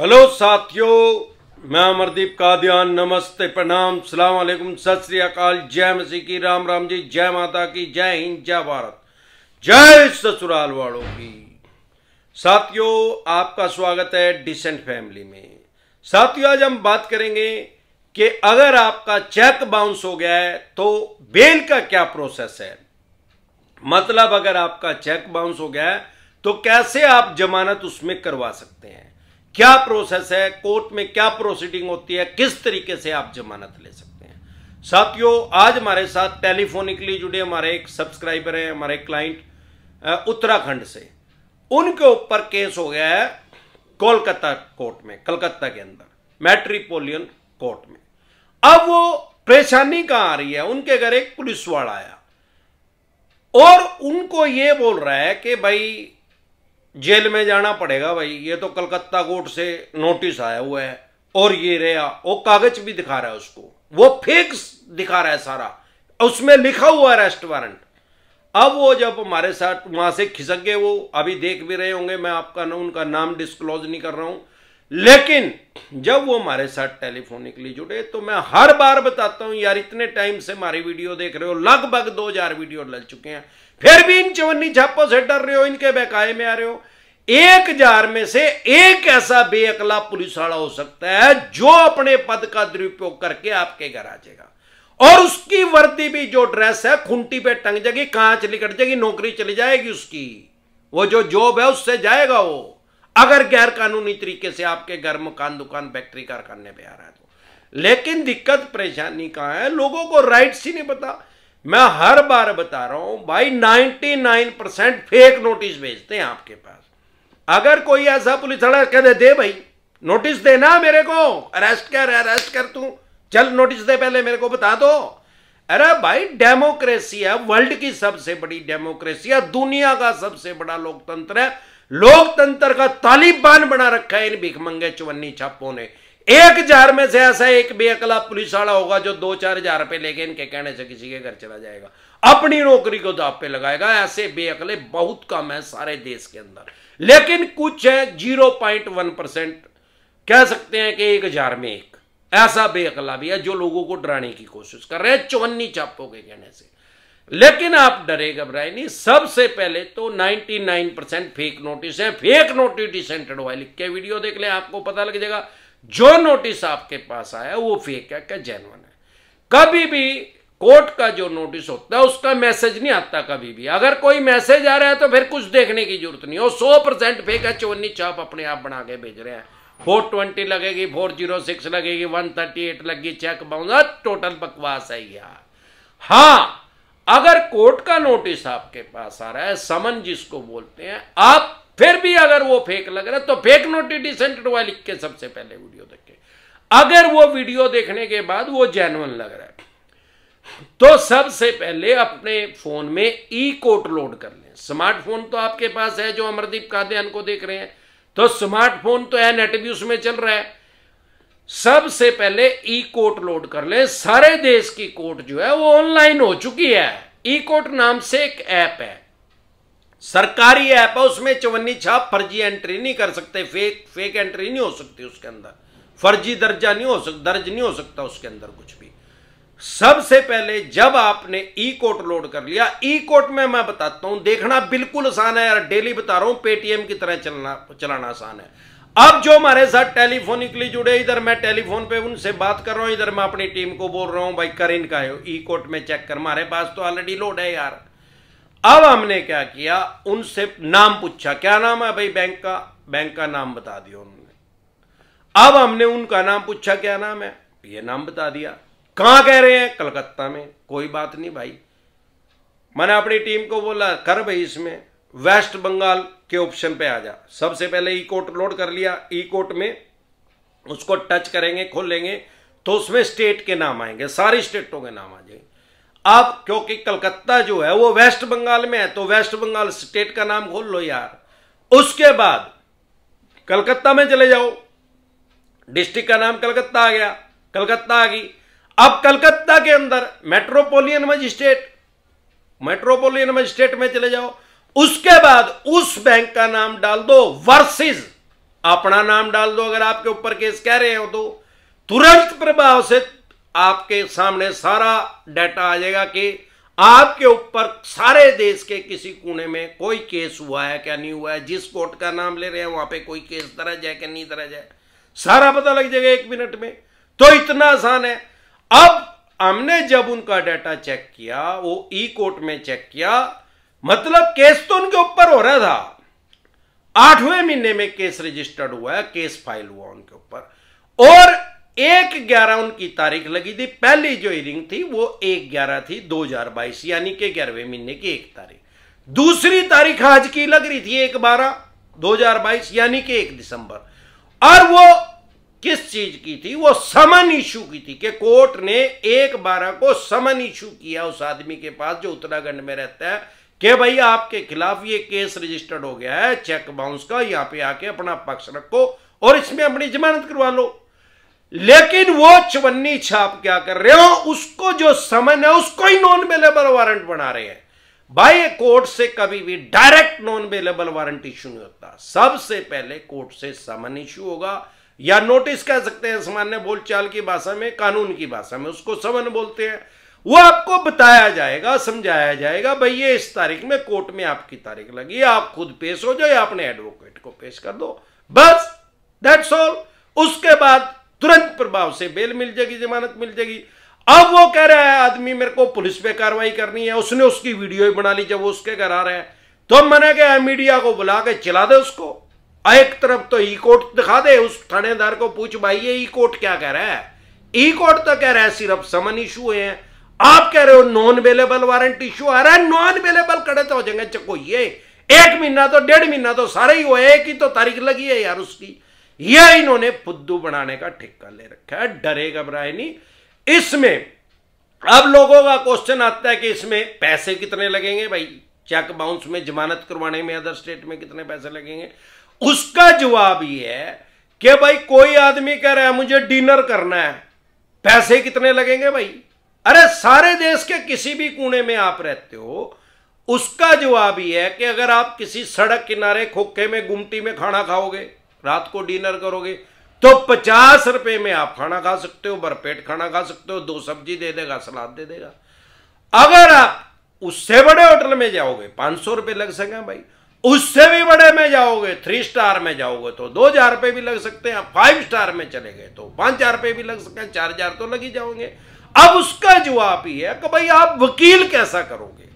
hello साथियों मैं अमरदीप कादियान नमस्ते प्रणाम सलाम वालेकुम सत श्री अकाल जय मसीह की राम राम जी जय माता की जय हिंद जय भारत जय ससुराल वालों की साथियों आपका स्वागत है डिसेंट फैमिली में साथियों आज हम बात करेंगे कि अगर आपका चेक बाउंस हो गया है तो बेल का क्या प्रोसेस है मतलब अगर आपका चेक बाउंस हो गया है तो कैसे आप जमानत उसमें करवा सकते हैं क्या प्रोसेस है कोर्ट में क्या प्रोसीडिंग होती है किस तरीके से आप जमानत ले सकते हैं साथियों आज हमारे साथ टेलीफोनिकली जुड़े हमारे एक सब्सक्राइबर हैं हमारे क्लाइंट उत्तराखंड से उनके ऊपर केस हो गया है कोलकाता कोर्ट में कलकत्ता के अंदर मेट्रीपोलियन कोर्ट में अब वो परेशानी कहां आ रही है उनके घर एक पुलिस वाला आया और उनको ये बोल रहा है कि भाई जेल में जाना पड़ेगा भाई ये तो कलकत्ता कोर्ट से नोटिस आया हुआ है और ये रहा वो कागज भी दिखा रहा है उसको वो फेक दिखा रहा है सारा उसमें लिखा हुआ अरेस्ट वारंट अब वो जब हमारे साथ वहां से खिसक गए वो अभी देख भी रहे होंगे मैं आपका ना उनका नाम डिस्क्लोज नहीं कर रहा हूं लेकिन जब वो हमारे साथ टेलीफोनिकली जुड़े तो मैं हर बार बताता हूं यार इतने टाइम से हमारी वीडियो देख रहे हो लगभग दो हजार वीडियो लग चुके हैं फिर भी इन चवन्नी छापों से डर रहे हो इनके बहकाए में आ रहे हो एक हजार में से एक ऐसा बेअकला पुलिस वाला हो सकता है जो अपने पद का दुरुपयोग करके आपके घर आ जाएगा और उसकी वर्दी भी जो ड्रेस है खुंटी पे टंग जाएगी कांच कट जाएगी नौकरी चली जाएगी उसकी वो जो जॉब है उससे जाएगा वो अगर गैर कानूनी तरीके से आपके घर मकान दुकान फैक्ट्री कारखाने पर आ रहा है तो लेकिन दिक्कत परेशानी कहां है लोगों को राइट्स ही नहीं पता मैं हर बार बता रहा हूं भाई 99 परसेंट फेक नोटिस भेजते हैं आपके पास अगर कोई ऐसा पुलिस वाला कह दे दे भाई नोटिस देना मेरे को अरेस्ट कर अरेस्ट कर तू चल नोटिस दे पहले मेरे को बता दो अरे भाई डेमोक्रेसी है वर्ल्ड की सबसे बड़ी डेमोक्रेसी है दुनिया का सबसे बड़ा लोकतंत्र है लोकतंत्र का तालिबान बना रखा है इन भिखमंगे चवन्नी छापों ने एक हजार में से ऐसा एक बेअकला पुलिस वाला होगा जो दो चार हजार रुपए लेके इनके कहने से किसी के घर चला जाएगा अपनी नौकरी को दाप पे लगाएगा ऐसे बेअकले बहुत कम है सारे देश के अंदर लेकिन कुछ है जीरो पॉइंट वन परसेंट कह सकते हैं कि एक हजार में एक ऐसा बेअकला भी है जो लोगों को डराने की कोशिश कर रहे हैं चौन्नी चापों के कहने से लेकिन आप डरे घबराए नहीं सबसे पहले तो 99 परसेंट फेक नोटिस है फेक नोटिस डिसेंटेड लिख के वीडियो देख ले आपको पता लग जाएगा जो नोटिस आपके पास आया वो फेक है क्या जेनवन है कभी भी कोर्ट का जो नोटिस होता है उसका मैसेज नहीं आता कभी भी अगर कोई मैसेज आ रहा है तो फिर कुछ देखने की जरूरत नहीं हो सौ परसेंट फेक है चौनी चाप अपने आप बना के भेज रहे हैं फोर ट्वेंटी लगेगी फोर जीरो सिक्स लगेगी वन थर्टी एट लगेगी चेक बाउंस टोटल बकवास है यार हाँ अगर कोर्ट का नोटिस आपके पास आ रहा है समन जिसको बोलते हैं आप फिर भी अगर वो फेक लग रहा है तो फेक नोटिटी सेंटर वाला लिख के सबसे पहले वीडियो देखे अगर वो वीडियो देखने के बाद वो जेनुअन लग रहा है तो सबसे पहले अपने फोन में ई कोट लोड कर लें स्मार्टफोन तो आपके पास है जो अमरदीप कादियान को देख रहे हैं तो स्मार्टफोन तो है भी उसमें चल रहा है सबसे पहले ई कोट लोड कर लें सारे देश की कोर्ट जो है वो ऑनलाइन हो चुकी है ई कोट नाम से एक ऐप है सरकारी ऐप है उसमें चवन्नी छाप फर्जी एंट्री नहीं कर सकते फेक फेक एंट्री नहीं हो सकती उसके अंदर फर्जी दर्जा नहीं हो सकता दर्ज नहीं हो सकता उसके अंदर कुछ भी सबसे पहले जब आपने ई कोट लोड कर लिया ई कोट में मैं बताता हूं देखना बिल्कुल आसान है यार डेली बता रहा हूं पेटीएम की तरह चलना चलाना आसान है अब जो हमारे साथ टेलीफोनिकली जुड़े इधर मैं टेलीफोन पे उनसे बात कर रहा हूं इधर मैं अपनी टीम को बोल रहा हूं भाई कर इनका ई कोर्ट में चेक कर हमारे पास तो ऑलरेडी लोड है यार अब हमने क्या किया उनसे नाम पूछा क्या नाम है भाई बैंक का बैंक का नाम बता दिया उन्होंने अब हमने उनका नाम पूछा क्या नाम है ये नाम बता दिया कहां कह रहे हैं कलकत्ता में कोई बात नहीं भाई मैंने अपनी टीम को बोला कर भाई इसमें वेस्ट बंगाल के ऑप्शन पे आ जा सबसे पहले ई कोर्ट लोड कर लिया ई कोर्ट में उसको टच करेंगे खोलेंगे तो उसमें स्टेट के नाम आएंगे सारी स्टेटों के नाम आ जाएंगे अब क्योंकि कलकत्ता जो है वो वेस्ट बंगाल में है तो वेस्ट बंगाल स्टेट का नाम खोल लो यार उसके बाद कलकत्ता में चले जाओ डिस्ट्रिक्ट का नाम कलकत्ता आ गया कलकत्ता आ गई अब कलकत्ता के अंदर मेट्रोपोलियन मजिस्ट्रेट मेट्रोपोलियन मजिस्ट्रेट में चले जाओ उसके बाद उस बैंक का नाम डाल दो वर्सेस अपना नाम डाल दो अगर आपके ऊपर केस कह रहे हो तो तुरंत प्रभाव से आपके सामने सारा डाटा आ जाएगा कि आपके ऊपर सारे देश के किसी कोने में कोई केस हुआ है क्या नहीं हुआ है जिस कोर्ट का नाम ले रहे हैं वहां पे कोई केस दर्ज है क्या नहीं दर्ज है सारा पता लग जाएगा एक मिनट में तो इतना आसान है अब हमने जब उनका डाटा चेक किया वो ई कोर्ट में चेक किया मतलब केस तो उनके ऊपर हो रहा था आठवें महीने में केस रजिस्टर्ड हुआ है केस फाइल हुआ उनके ऊपर और एक ग्यारह उनकी तारीख लगी थी पहली जो हियरिंग थी वो एक ग्यारह थी 2022 यानी कि ग्यारहवें महीने की एक तारीख दूसरी तारीख आज की लग रही थी एक बारह बाईस यानी कि एक दिसंबर और वो किस चीज की थी वो समन इशू की थी कि कोर्ट ने एक बारह को समन इशू किया उस आदमी के पास जो उत्तराखंड में रहता है कि भाई आपके खिलाफ ये केस रजिस्टर्ड हो गया है चेक बाउंस का यहां पे आके अपना पक्ष रखो और इसमें अपनी जमानत करवा लो लेकिन वो चवन्नी छाप क्या कर रहे हो उसको जो समन है उसको ही नॉन अवेलेबल वारंट बना रहे हैं भाई कोर्ट से कभी भी direct non available warrant issue नहीं होता सबसे पहले कोर्ट से समन इश्यू होगा या नोटिस कह सकते हैं सामान्य बोलचाल की भाषा में कानून की भाषा में उसको समन बोलते हैं वो आपको बताया जाएगा समझाया जाएगा भाई ये इस तारीख में कोर्ट में आपकी तारीख लगी आप खुद पेश हो जाओ या अपने एडवोकेट को पेश कर दो बस दैट्स ऑल उसके बाद तुरंत प्रभाव से बेल मिल जाएगी जमानत मिल जाएगी अब वो कह रहा है आदमी मेरे को पुलिस पे कार्रवाई करनी है उसने उसकी वीडियो ही बना ली जब वो उसके घर आ रहे हैं तो मना कहा मीडिया को बुला के चला दे उसको एक तरफ तो ई कोर्ट दिखा दे उस थानेदार को पूछ भाई ये ई कोर्ट क्या कह रहा है ई कोर्ट तो कह रहा है सिर्फ समन इशू हुए हैं आप कह रहे हो नॉन अवेलेबल वारंट इशू आ रहा है नॉन अवेलेबल कड़े तो हो जाएंगे चको ये एक महीना तो डेढ़ महीना तो सारे ही हुए एक ही तो तारीख लगी है यार उसकी यह इन्होंने फुद्दू बनाने का ठेका ले रखा है डरे घबराए नहीं इसमें अब लोगों का क्वेश्चन आता है कि इसमें पैसे कितने लगेंगे भाई चेक बाउंस में जमानत करवाने में अदर स्टेट में कितने पैसे लगेंगे उसका जवाब यह है कि भाई कोई आदमी कह रहा है मुझे डिनर करना है पैसे कितने लगेंगे भाई अरे सारे देश के किसी भी कोने में आप रहते हो उसका जवाब यह है कि अगर आप किसी सड़क किनारे खोखे में गुमटी में खाना खाओगे रात को डिनर करोगे तो पचास रुपए में आप खाना खा सकते हो भरपेट खाना खा सकते हो दो सब्जी दे देगा सलाद दे देगा अगर आप उससे बड़े होटल में जाओगे पांच सौ रुपए लग सके भाई उससे भी बड़े में जाओगे थ्री स्टार में जाओगे तो दो हजार रुपए भी लग सकते हैं फाइव स्टार में चले गए तो पांच हजार रुपए भी लग सकते हैं चार हजार तो लग ही जाओगे अब उसका जवाब ही है कि भाई आप वकील कैसा करोगे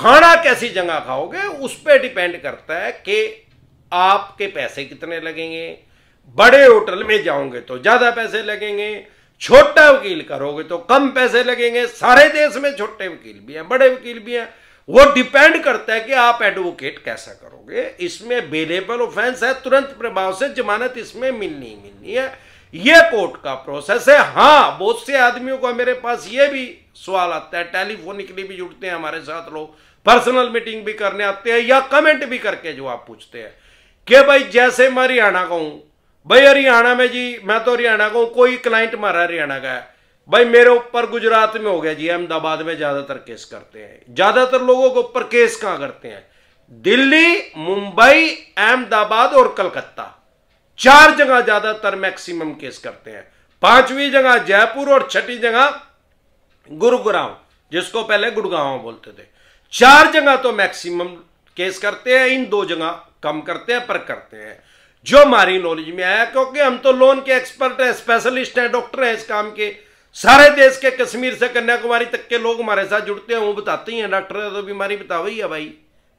खाना कैसी जगह खाओगे उस पर डिपेंड करता है कि आपके पैसे कितने लगेंगे बड़े होटल में जाओगे तो ज्यादा पैसे लगेंगे छोटा वकील करोगे तो कम पैसे लगेंगे सारे देश में छोटे वकील भी हैं बड़े वकील भी हैं वो डिपेंड करता है कि आप एडवोकेट कैसा करोगे इसमें अवेलेबल ऑफेंस है तुरंत प्रभाव से जमानत इसमें मिलनी मिलनी है ये कोर्ट का प्रोसेस है हाँ बहुत से आदमियों का मेरे पास ये भी सवाल आता है टेलीफोनिकली भी जुड़ते हैं हमारे साथ लोग पर्सनल मीटिंग भी करने आते हैं या कमेंट भी करके जो आप पूछते हैं कि भाई जैसे मैं हरियाणा का हूं भाई हरियाणा में जी मैं तो हरियाणा का हूं कोई क्लाइंट मारा हरियाणा का है भाई मेरे ऊपर गुजरात में हो गया जी अहमदाबाद में ज्यादातर केस करते हैं ज्यादातर लोगों के ऊपर केस कहां करते हैं दिल्ली मुंबई अहमदाबाद और कलकत्ता चार जगह ज्यादातर मैक्सिमम केस करते हैं पांचवी जगह जयपुर और छठी जगह गुरुग्राम जिसको पहले गुड़गांव बोलते थे चार जगह तो मैक्सिमम केस करते हैं इन दो जगह कम करते हैं पर करते हैं जो हमारी नॉलेज में आया क्योंकि हम तो लोन के एक्सपर्ट हैं स्पेशलिस्ट हैं डॉक्टर हैं इस काम के सारे देश के कश्मीर से कन्याकुमारी तक के लोग हमारे साथ जुड़ते हैं वो बताते ही हैं डॉक्टर तो बीमारी बतावई है भाई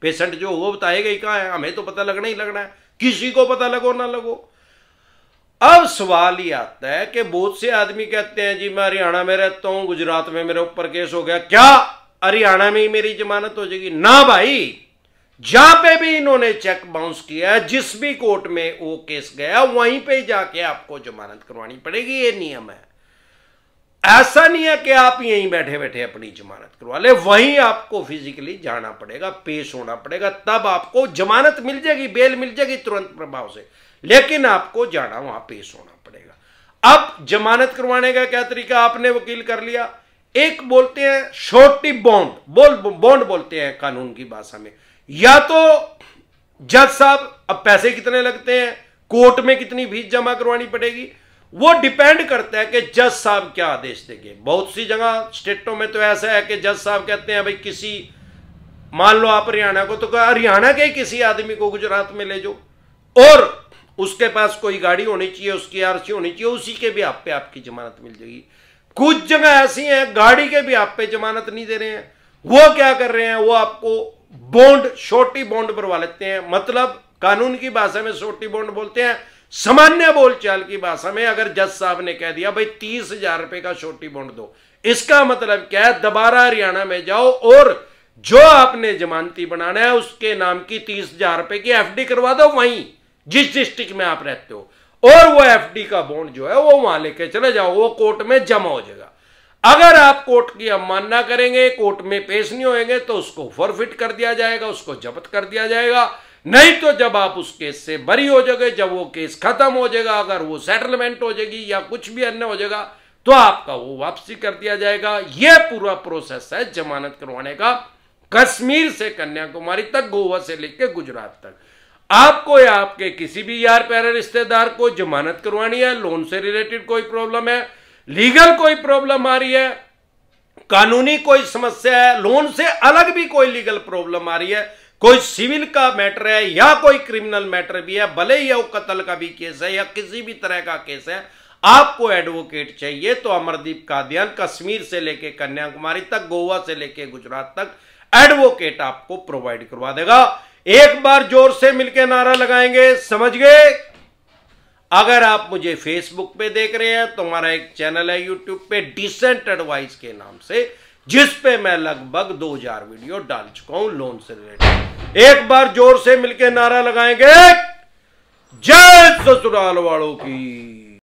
पेशेंट जो वो बताएगा ही कहाँ है हमें तो पता लगना ही लगना है किसी को पता लगो ना लगो अब सवाल ये आता है कि बहुत से आदमी कहते हैं जी मैं हरियाणा में रहता हूं गुजरात में मेरे ऊपर केस हो गया क्या हरियाणा में ही मेरी जमानत हो जाएगी ना भाई जहां पे भी इन्होंने चेक बाउंस किया जिस भी कोर्ट में वो केस गया वहीं पे जाके आपको जमानत करवानी पड़ेगी ये नियम है ऐसा नहीं है कि आप यहीं बैठे बैठे अपनी जमानत करवा ले वहीं आपको फिजिकली जाना पड़ेगा पेश होना पड़ेगा तब आपको जमानत मिल जाएगी बेल मिल जाएगी तुरंत प्रभाव से लेकिन आपको जाना वहां पेश होना पड़ेगा अब जमानत करवाने का क्या तरीका आपने वकील कर लिया एक बोलते हैं छोटी बॉन्ड बोल बॉन्ड बोलते हैं कानून की भाषा में या तो जज साहब अब पैसे कितने लगते हैं कोर्ट में कितनी फीस जमा करवानी पड़ेगी वो डिपेंड करता है कि जज साहब क्या आदेश देंगे बहुत सी जगह स्टेटों में तो ऐसा है कि जज साहब कहते हैं भाई किसी मान लो आप हरियाणा को तो हरियाणा के किसी आदमी को गुजरात में ले जाओ और उसके पास कोई गाड़ी होनी चाहिए उसकी आरसी होनी चाहिए उसी के भी आप पे आपकी जमानत मिल जाएगी कुछ जगह ऐसी हैं गाड़ी के भी आप पे जमानत नहीं दे रहे हैं वो क्या कर रहे हैं वो आपको बॉन्ड छोटी बॉन्ड बनवा लेते हैं मतलब कानून की भाषा में छोटी बॉन्ड बोलते हैं सामान्य बोलचाल की भाषा में अगर जज साहब ने कह दिया भाई तीस हजार रुपए का छोटी बॉन्ड दो इसका मतलब क्या है दोबारा हरियाणा में जाओ और जो आपने जमानती बनाना है उसके नाम की तीस हजार रुपए की एफडी करवा दो वहीं जिस डिस्ट्रिक्ट में आप रहते हो और वो एफडी का बॉन्ड जो है वो वहां लेके चले जाओ वो कोर्ट में जमा हो जाएगा अगर आप कोर्ट की अवमानना करेंगे कोर्ट में पेश नहीं होएंगे तो उसको फॉरफिट कर दिया जाएगा उसको जब्त कर दिया जाएगा नहीं तो जब आप उस केस से बरी हो जाओगे जब वो केस खत्म हो जाएगा अगर वो सेटलमेंट हो जाएगी या कुछ भी अन्य हो जाएगा तो आपका वो वापसी कर दिया जाएगा यह पूरा प्रोसेस है जमानत करवाने का कश्मीर से कन्याकुमारी तक गोवा से लेकर गुजरात तक आपको या आपके किसी भी यार प्यारे रिश्तेदार को जमानत करवानी है लोन से रिलेटेड कोई प्रॉब्लम है लीगल कोई प्रॉब्लम आ रही है कानूनी कोई समस्या है लोन से अलग भी कोई लीगल प्रॉब्लम आ रही है कोई सिविल का मैटर है या कोई क्रिमिनल मैटर भी है भले ही वो कत्ल का भी केस है या किसी भी तरह का केस है आपको एडवोकेट चाहिए तो अमरदीप कादियान कश्मीर से लेके कन्याकुमारी तक गोवा से लेके गुजरात तक एडवोकेट आपको प्रोवाइड करवा देगा एक बार जोर से मिलकर नारा लगाएंगे समझ गए अगर आप मुझे फेसबुक पे देख रहे हैं तो हमारा एक चैनल है यूट्यूब पे डिसेंट एडवाइस के नाम से जिस पे मैं लगभग 2000 वीडियो डाल चुका हूं लोन से रिलेटेड एक बार जोर से मिलकर नारा लगाएंगे जय ससुराल वालों की